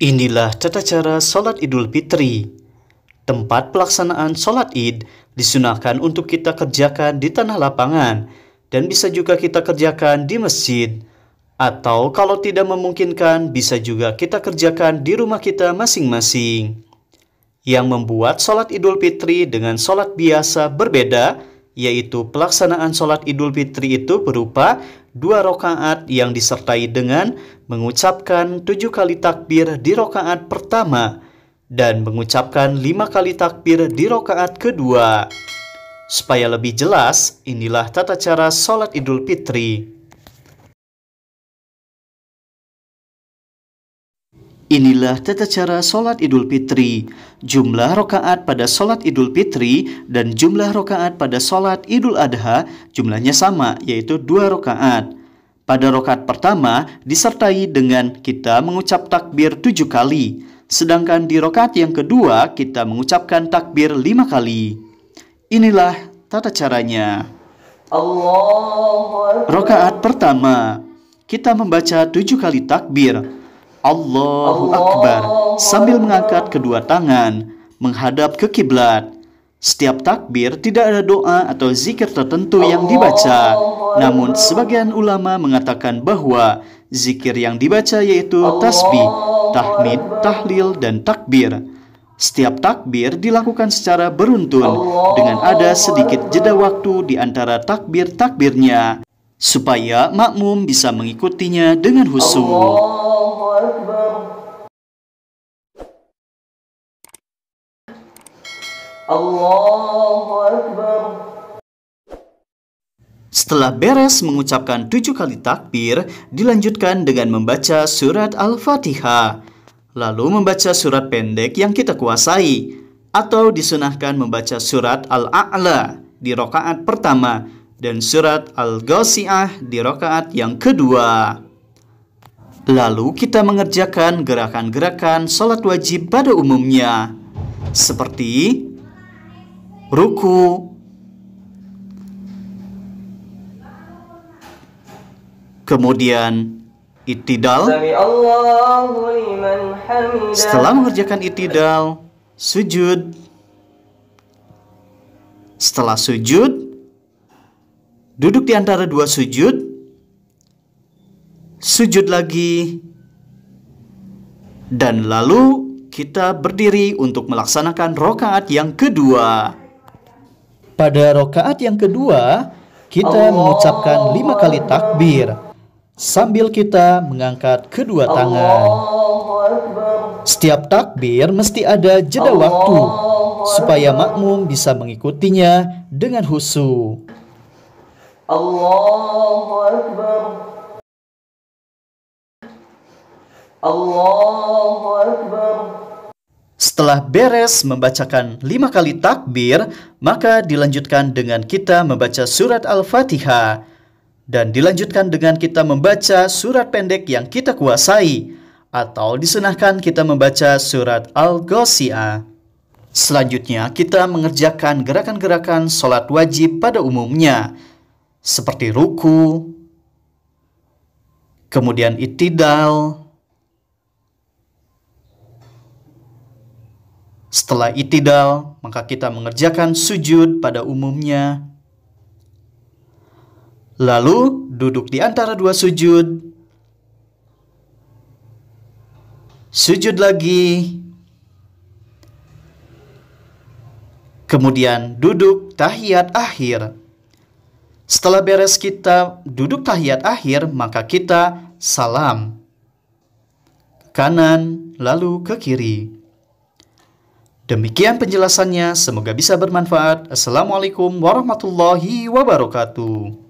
Inilah tata cara sholat idul fitri. Tempat pelaksanaan sholat id disunahkan untuk kita kerjakan di tanah lapangan dan bisa juga kita kerjakan di masjid. Atau kalau tidak memungkinkan bisa juga kita kerjakan di rumah kita masing-masing. Yang membuat sholat idul fitri dengan sholat biasa berbeda yaitu pelaksanaan sholat idul fitri itu berupa dua rokaat yang disertai dengan mengucapkan tujuh kali takbir di rokaat pertama dan mengucapkan lima kali takbir di rokaat kedua. Supaya lebih jelas, inilah tata cara sholat Idul Fitri. Inilah tata cara sholat Idul Fitri, jumlah rokaat pada sholat Idul Fitri dan jumlah rokaat pada sholat Idul Adha jumlahnya sama, yaitu dua rokaat. Pada rokaat pertama disertai dengan kita mengucap takbir tujuh kali, sedangkan di rokaat yang kedua kita mengucapkan takbir lima kali. Inilah tata caranya. Rokaat pertama, kita membaca tujuh kali takbir, Allahu Akbar sambil mengangkat kedua tangan menghadap ke kiblat. Setiap takbir tidak ada doa atau zikir tertentu yang dibaca. Namun sebagian ulama mengatakan bahwa zikir yang dibaca yaitu tasbih, tahmid, tahlil, dan takbir. Setiap takbir dilakukan secara beruntun dengan ada sedikit jeda waktu di antara takbir-takbirnya supaya makmum bisa mengikutinya dengan husu. Allahu Akbar. Setelah beres mengucapkan tujuh kali takbir, dilanjutkan dengan membaca surat Al-Fatihah. Lalu membaca surat pendek yang kita kuasai, atau disunahkan membaca surat Al-A'la di rokaat pertama dan surat al ghasiah di rokaat yang kedua. Lalu kita mengerjakan gerakan-gerakan sholat wajib pada umumnya, seperti ruku kemudian itidal setelah mengerjakan itidal sujud setelah sujud duduk di antara dua sujud sujud lagi dan lalu kita berdiri untuk melaksanakan rokaat yang kedua. Pada rokaat yang kedua, kita mengucapkan lima kali takbir sambil kita mengangkat kedua tangan. Setiap takbir mesti ada jeda waktu supaya makmum bisa mengikutinya dengan husu. Allahu Allah setelah beres membacakan lima kali takbir, maka dilanjutkan dengan kita membaca surat Al-Fatihah. Dan dilanjutkan dengan kita membaca surat pendek yang kita kuasai. Atau disunahkan kita membaca surat Al-Ghosiyah. Selanjutnya, kita mengerjakan gerakan-gerakan sholat wajib pada umumnya. Seperti ruku, kemudian itidal, Setelah itidal, maka kita mengerjakan sujud pada umumnya. Lalu duduk di antara dua sujud. Sujud lagi. Kemudian duduk tahiyat akhir. Setelah beres kita duduk tahiyat akhir, maka kita salam. Kanan lalu ke kiri. Demikian penjelasannya, semoga bisa bermanfaat. Assalamualaikum warahmatullahi wabarakatuh.